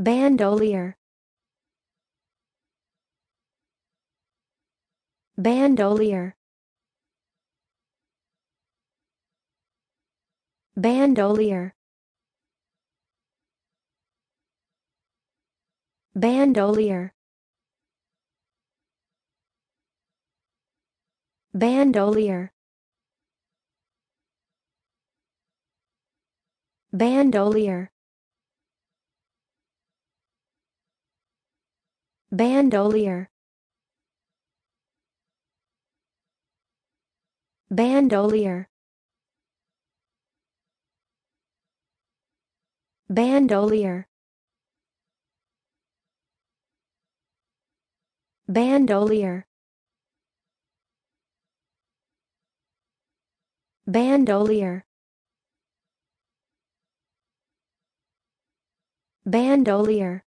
Bandolier Bandolier Bandolier Bandolier Bandolier Bandolier Bandolier Bandolier Bandolier Bandolier Bandolier Bandolier